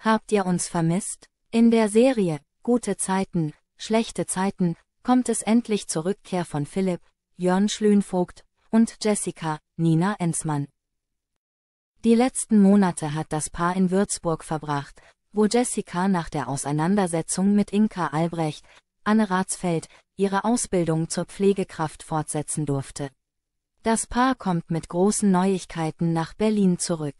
Habt ihr uns vermisst? In der Serie Gute Zeiten, schlechte Zeiten kommt es endlich zur Rückkehr von Philipp, Jörn Schlünvogt und Jessica, Nina Enzmann. Die letzten Monate hat das Paar in Würzburg verbracht, wo Jessica nach der Auseinandersetzung mit Inka Albrecht, Anne Ratsfeld, ihre Ausbildung zur Pflegekraft fortsetzen durfte. Das Paar kommt mit großen Neuigkeiten nach Berlin zurück.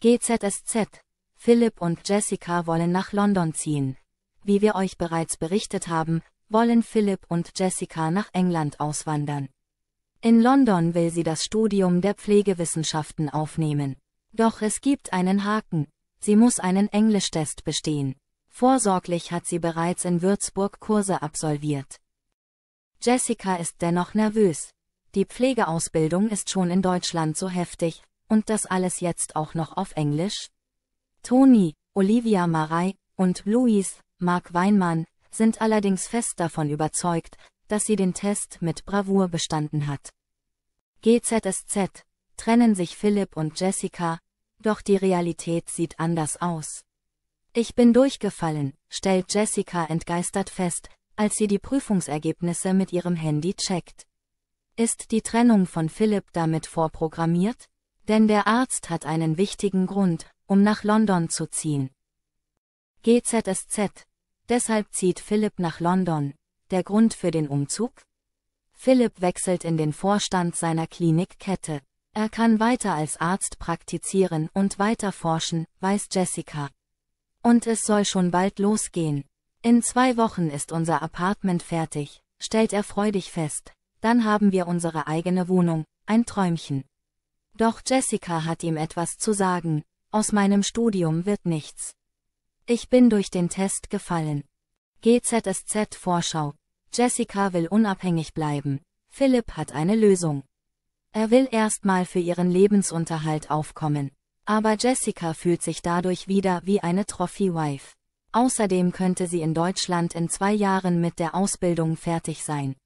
GZSZ Philipp und Jessica wollen nach London ziehen. Wie wir euch bereits berichtet haben, wollen Philipp und Jessica nach England auswandern. In London will sie das Studium der Pflegewissenschaften aufnehmen. Doch es gibt einen Haken. Sie muss einen Englischtest bestehen. Vorsorglich hat sie bereits in Würzburg Kurse absolviert. Jessica ist dennoch nervös. Die Pflegeausbildung ist schon in Deutschland so heftig, und das alles jetzt auch noch auf Englisch? Toni, Olivia Marei und Luis, Mark Weinmann, sind allerdings fest davon überzeugt, dass sie den Test mit Bravour bestanden hat. GZSZ, trennen sich Philipp und Jessica, doch die Realität sieht anders aus. Ich bin durchgefallen, stellt Jessica entgeistert fest, als sie die Prüfungsergebnisse mit ihrem Handy checkt. Ist die Trennung von Philipp damit vorprogrammiert? Denn der Arzt hat einen wichtigen Grund, um nach London zu ziehen. GZSZ. Deshalb zieht Philipp nach London. Der Grund für den Umzug? Philipp wechselt in den Vorstand seiner Klinikkette. Er kann weiter als Arzt praktizieren und weiter forschen, weiß Jessica. Und es soll schon bald losgehen. In zwei Wochen ist unser Apartment fertig, stellt er freudig fest. Dann haben wir unsere eigene Wohnung, ein Träumchen. Doch Jessica hat ihm etwas zu sagen, aus meinem Studium wird nichts. Ich bin durch den Test gefallen. GZSZ Vorschau. Jessica will unabhängig bleiben. Philipp hat eine Lösung. Er will erstmal für ihren Lebensunterhalt aufkommen. Aber Jessica fühlt sich dadurch wieder wie eine Trophy-Wife. Außerdem könnte sie in Deutschland in zwei Jahren mit der Ausbildung fertig sein.